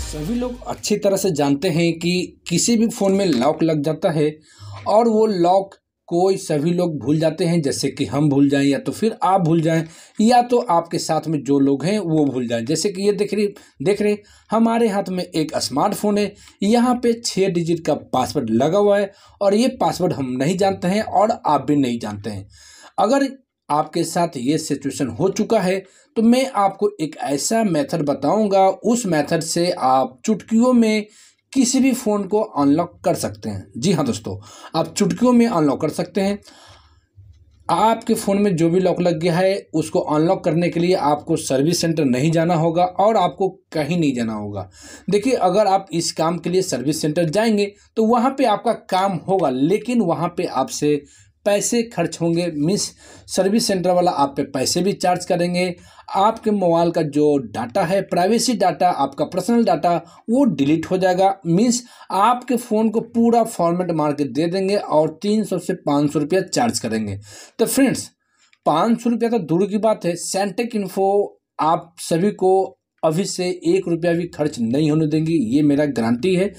सभी लोग अच्छी तरह से जानते हैं कि किसी भी फ़ोन में लॉक लग जाता है और वो लॉक कोई सभी लोग भूल जाते हैं जैसे कि हम भूल जाएं या तो फिर आप भूल जाएं या तो आपके साथ में जो लोग हैं वो भूल जाएं जैसे कि ये देख रही देख रहे हमारे हाथ में एक स्मार्टफोन है यहाँ पे छः डिजिट का पासवर्ड लगा हुआ है और ये पासवर्ड हम नहीं जानते हैं और आप भी नहीं जानते हैं अगर आपके साथ ये सिचुएशन हो चुका है तो मैं आपको एक ऐसा मेथड बताऊंगा उस मेथड से आप चुटकियों में किसी भी फ़ोन को अनलॉक कर सकते हैं जी हाँ दोस्तों आप चुटकियों में अनलॉक कर सकते हैं आपके फ़ोन में जो भी लॉक लग गया है उसको अनलॉक करने के लिए आपको सर्विस सेंटर नहीं जाना होगा और आपको कहीं नहीं जाना होगा देखिए अगर आप इस काम के लिए सर्विस सेंटर जाएंगे तो वहाँ पे आपका काम होगा लेकिन वहाँ पे आपसे पैसे खर्च होंगे मिस सर्विस सेंटर वाला आप पे पैसे भी चार्ज करेंगे आपके मोबाइल का जो डाटा है प्राइवेसी डाटा आपका पर्सनल डाटा वो डिलीट हो जाएगा मिस आपके फ़ोन को पूरा फॉर्मेट मार के दे देंगे और तीन सौ से पाँच सौ रुपया चार्ज करेंगे तो फ्रेंड्स पाँच सौ रुपया तो दूर की बात है सेंटेक इन्फो आप सभी को अभी से एक रुपया भी खर्च नहीं होने देंगी ये मेरा गारंटी है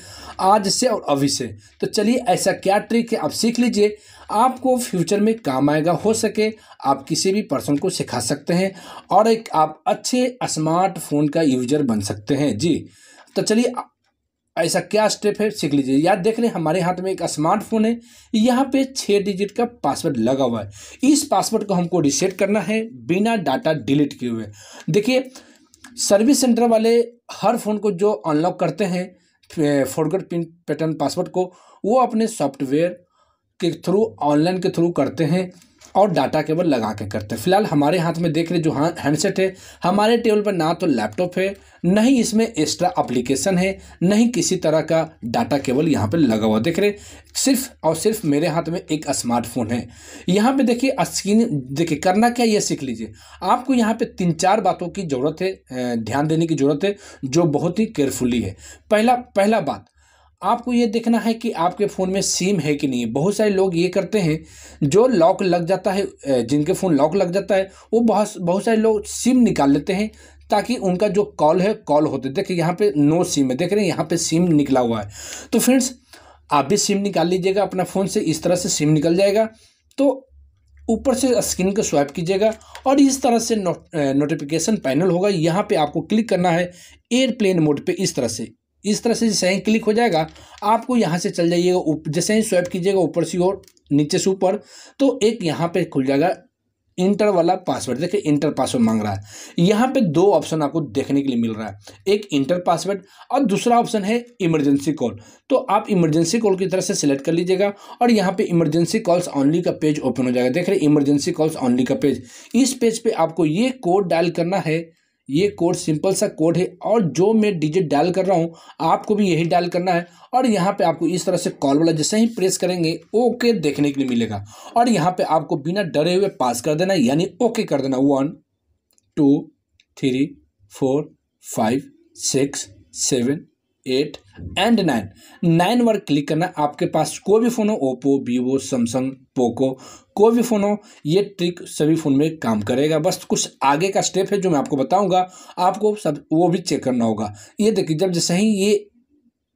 आज से और अभी से तो चलिए ऐसा क्या ट्रिक है आप सीख लीजिए आपको फ्यूचर में काम आएगा हो सके आप किसी भी पर्सन को सिखा सकते हैं और एक आप अच्छे स्मार्टफोन का यूजर बन सकते हैं जी तो चलिए ऐसा क्या स्टेप है सीख लीजिए याद देख रहे हैं हमारे हाथ में एक स्मार्टफोन है यहाँ पे छः डिजिट का पासवर्ड लगा हुआ है इस पासवर्ड को हमको रिसेट करना है बिना डाटा डिलीट किए हुए देखिए सर्विस सेंटर वाले हर फ़ोन को जो अनलॉक करते हैं फोरगेट पिन पैटर्न पासवर्ड को वो अपने सॉफ्टवेयर के थ्रू ऑनलाइन के थ्रू करते हैं और डाटा केबल लगा के करते हैं फिलहाल हमारे हाथ में देख रहे जो हैंडसेट है हमारे टेबल पर ना तो लैपटॉप है न ही इसमें एक्स्ट्रा अप्लीकेशन है न ही किसी तरह का डाटा केबल यहाँ पर लगा हुआ देख रहे सिर्फ और सिर्फ मेरे हाथ में एक स्मार्टफोन है यहाँ पर देखिए स्क्रीन देखिए करना क्या ये सीख लीजिए आपको यहाँ पर तीन चार बातों की ज़रूरत है ध्यान देने की ज़रूरत है जो बहुत ही केयरफुली है पहला पहला बात आपको ये देखना है कि आपके फ़ोन में सिम है कि नहीं बहुत सारे लोग ये करते हैं जो लॉक लग जाता है जिनके फ़ोन लॉक लग जाता है वो बहुत बहुत सारे लोग सिम निकाल लेते हैं ताकि उनका जो कॉल है कॉल होते देखिए यहाँ पे नो सिम है देख रहे हैं यहाँ पे सिम निकला हुआ है तो फ्रेंड्स आप भी सिम निकाल लीजिएगा अपना फ़ोन से इस तरह से सिम निकल जाएगा तो ऊपर से स्क्रीन को स्वाइप कीजिएगा और इस तरह से नोटिफिकेशन पैनल होगा यहाँ पे आपको क्लिक करना है एयरप्लेन मोड पे इस तरह से इस तरह से जैसे ही क्लिक हो जाएगा आपको यहाँ से चल जाइएगा जैसे ही स्वैप कीजिएगा ऊपर से और नीचे से ऊपर तो एक यहाँ पे खुल जाएगा इंटर वाला पासवर्ड देखिए इंटर पासवर्ड मांग रहा है यहाँ पे दो ऑप्शन आपको देखने के लिए मिल रहा है एक इंटर पासवर्ड और दूसरा ऑप्शन है इमरजेंसी कॉल तो आप इमरजेंसी कॉल की तरह से सिलेक्ट कर लीजिएगा और यहाँ पे इमरजेंसी कॉल्स ऑनली का पेज ओपन हो जाएगा देख रहे इमरजेंसी कॉल्स ऑनली का पेज इस पेज पे आपको ये कोड डायल करना है ये कोड सिंपल सा कोड है और जो मैं डिजिट डायल कर रहा हूँ आपको भी यही डायल करना है और यहाँ पे आपको इस तरह से कॉल वाला जैसे ही प्रेस करेंगे ओके देखने के लिए मिलेगा और यहाँ पे आपको बिना डरे हुए पास कर देना यानी ओके कर देना one two three four five six seven eight and nine nine वर्ग क्लिक करना आपके पास कोई भी फ़ोन हो ओप्पो वीवो सैमसंग पोको कोई भी फ़ोन हो ये ट्रिक सभी फ़ोन में काम करेगा बस कुछ आगे का स्टेप है जो मैं आपको बताऊंगा आपको सब वो भी चेक करना होगा ये देखिए जब जैसे ही ये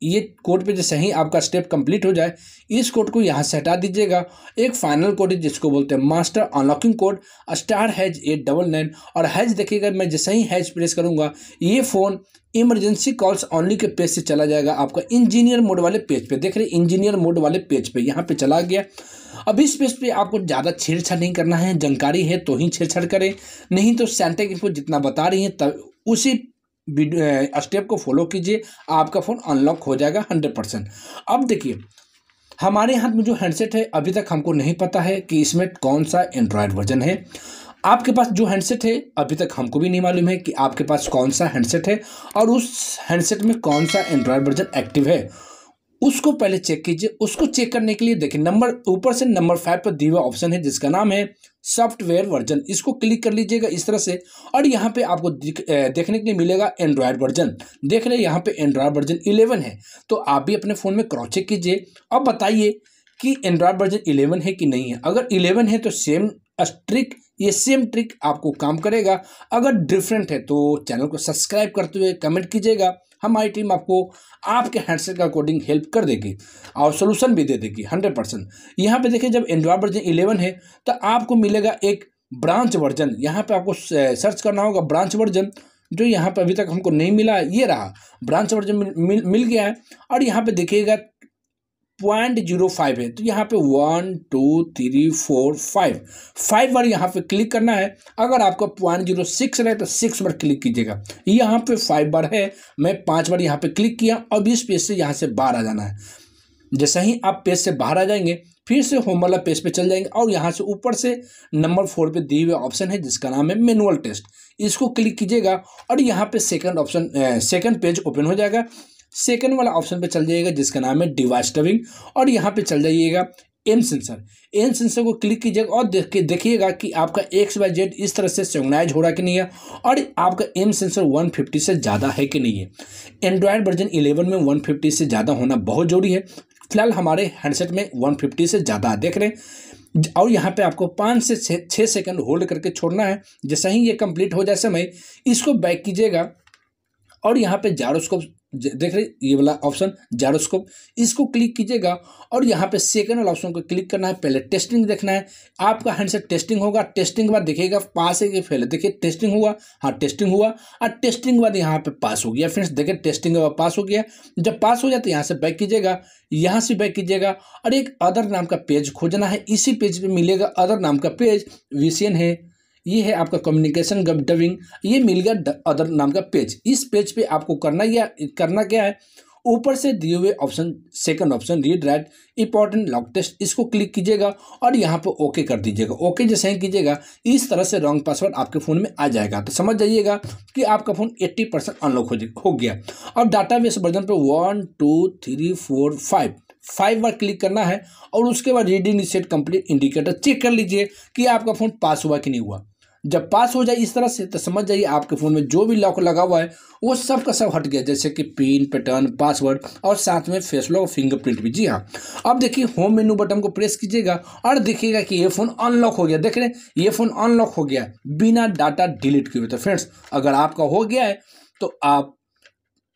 ये कोड पे जैसे ही आपका स्टेप कंप्लीट हो जाए इस कोड को यहाँ से हटा दीजिएगा एक फाइनल कोड है जिसको बोलते हैं master unlocking code star hash eight double nine और हैज देखिएगा मैं जैसे ही हैज प्रेस करूँगा ये फ़ोन इमरजेंसी कॉल्स ऑनली के पेज से चला जाएगा आपका इंजीनियर मोड वाले पेज पे देख रहे इंजीनियर मोड वाले पेज पे यहाँ पे चला गया अब इस पेज पे आपको ज़्यादा छेड़छाड़ नहीं करना है जानकारी है तो ही छेड़छाड़ करें नहीं तो सेंटेक इनको जितना बता रही है तब उसी स्टेप को फॉलो कीजिए आपका फ़ोन अनलॉक हो जाएगा हंड्रेड परसेंट अब देखिए हमारे हाथ में जो हैंडसेट है अभी तक हमको नहीं पता है कि इसमें कौन सा एंड्रॉयड वर्जन है आपके पास जो हैंडसेट है अभी तक हमको भी नहीं मालूम है कि आपके पास कौन सा हैंडसेट है और उस हैंडसेट में कौन सा एंड्रॉयड वर्जन एक्टिव है उसको पहले चेक कीजिए उसको चेक करने के लिए देखिए नंबर ऊपर से नंबर फाइव पर दिया ऑप्शन है जिसका नाम है सॉफ्टवेयर वर्जन इसको क्लिक कर लीजिएगा इस तरह से और यहाँ पे आपको देखने के लिए मिलेगा एंड्रॉयड वर्जन देख रहे यहाँ पे एंड्रॉयड वर्जन इलेवन है तो आप भी अपने फ़ोन में क्रॉस चेक कीजिए अब बताइए कि एंड्रॉयड वर्जन इलेवन है कि नहीं है अगर इलेवन है तो सेम ट्रिक ये सेम ट्रिक आपको काम करेगा अगर डिफरेंट है तो चैनल को सब्सक्राइब करते हुए कमेंट कीजिएगा हमारी टीम आपको आपके हैंडसेट का अकॉर्डिंग हेल्प कर देगी और सोल्यूशन भी दे देगी हंड्रेड परसेंट यहाँ पर देखिए जब एंड्रॉयड वर्जन इलेवन है तो आपको मिलेगा एक ब्रांच वर्जन यहाँ पर आपको सर्च करना होगा ब्रांच वर्जन जो यहाँ पर अभी तक हमको नहीं मिला ये रहा ब्रांच वर्जन मिल मिल गया है और यहाँ पर देखिएगा पॉइंट जीरो फाइव है तो यहाँ पे one two three four five five बार यहाँ पे क्लिक करना है अगर आपको पॉइंट जीरो सिक्स रहे तो सिक्स बार क्लिक कीजिएगा यहाँ पे फाइव बार है मैं पांच बार यहाँ पे क्लिक किया अब इस पेज से यहाँ से बाहर आ जाना है जैसे ही आप पेज से बाहर आ जाएंगे फिर से होम वाला पेज पे चल जाएंगे और यहाँ से ऊपर से नंबर फोर पे दिए हुए ऑप्शन है जिसका नाम है मैनुअल टेस्ट इसको क्लिक कीजिएगा और यहाँ पे second option second page open हो जाएगा सेकेंड वाला ऑप्शन पे चल जाइएगा जिसका नाम है डिवाइस टबिंग और यहाँ पे चल जाइएगा एम सेंसर एम सेंसर को क्लिक कीजिएगा और देख के देखिएगा कि आपका एक्स वाई जेड इस तरह से सेगनाइज हो रहा कि नहीं है और आपका एम सेंसर 150 से ज़्यादा है कि नहीं है एंड्रॉयड वर्जन 11 में 150 से ज़्यादा होना बहुत ज़रूरी है फिलहाल हमारे हैंडसेट में वन से ज़्यादा देख रहे हैं और यहाँ पे आपको पाँच से छः सेकंड होल्ड करके छोड़ना है जैसा ही ये कंप्लीट हो जाए समय इसको बैक कीजिएगा और यहाँ पे जारोस्कोप देख रहे ये वाला ऑप्शन जैरोस्कोप इसको क्लिक कीजिएगा और यहाँ पे सेकेंड वाला ऑप्शन को क्लिक करना है पहले टेस्टिंग देखना है आपका हैंडसेट टेस्टिंग होगा टेस्टिंग के बाद देखिएगा पास है कि फेल है देखिए टेस्टिंग हुआ हाँ टेस्टिंग हुआ और टेस्टिंग के बाद यहाँ पे पास हो गया फ्रेंड्स देखिए टेस्टिंग के बाद पास हो गया जब पास हो जाए तो यहाँ से बैक कीजिएगा यहाँ से बैक कीजिएगा और एक अदर नाम का पेज खोजना है इसी पेज पर मिलेगा अदर नाम का पेज वी है ये है आपका कम्युनिकेशन गप डबिंग ये मिल गया अदर नाम का पेज इस पेज पे आपको करना या करना क्या है ऊपर से दिए हुए option second option read write important lock test इसको क्लिक कीजिएगा और यहाँ पर ओके कर दीजिएगा ओके जैसे ही कीजिएगा इस तरह से रॉन्ग पासवर्ड आपके फ़ोन में आ जाएगा तो समझ जाइएगा कि आपका फ़ोन 80 परसेंट अनलॉक हो गया और डाटाबेस वर्जन पर one two three four five five बार क्लिक करना है और उसके बाद reading set complete indicator check कर लीजिए कि आपका फ़ोन पास हुआ कि नहीं हुआ जब पास हो जाए इस तरह से तो समझ जाइए आपके फ़ोन में जो भी लॉक लगा हुआ है वो सब का सब हट गया जैसे कि पिन पैटर्न पासवर्ड और साथ में फेस लॉक और फिंगरप्रिंट भी जी हाँ अब देखिए होम मेनू बटन को प्रेस कीजिएगा और देखिएगा कि ये फ़ोन अनलॉक हो गया देख रहे हैं ये फ़ोन अनलॉक हो गया बिना डाटा डिलीट किए हुए तो फ्रेंड्स अगर आपका हो गया है तो आप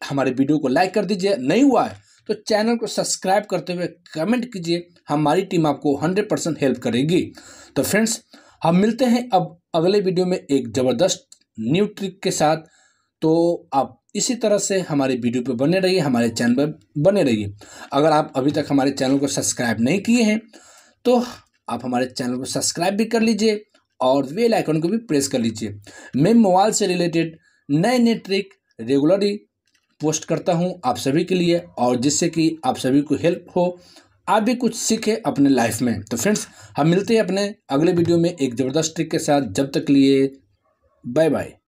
हमारे वीडियो को लाइक कर दीजिए नहीं हुआ है तो चैनल को सब्सक्राइब करते हुए कमेंट कीजिए हमारी टीम आपको हंड्रेड परसेंट हेल्प करेगी तो फ्रेंड्स हम मिलते हैं अब अगले वीडियो में एक ज़बरदस्त न्यू ट्रिक के साथ तो आप इसी तरह से हमारे वीडियो पर बने रहिए हमारे चैनल पर बने रहिए अगर आप अभी तक हमारे चैनल को सब्सक्राइब नहीं किए हैं तो आप हमारे चैनल को सब्सक्राइब भी कर लीजिए और बेल आइकन को भी प्रेस कर लीजिए मैं मोबाइल से रिलेटेड नए नए ट्रिक रेगुलरली पोस्ट करता हूँ आप सभी के लिए और जिससे कि आप सभी को हेल्प हो आप भी कुछ सीखें अपने लाइफ में तो फ्रेंड्स हम मिलते हैं अपने अगले वीडियो में एक ज़बरदस्त ट्रिक के साथ जब तक लिए बाय बाय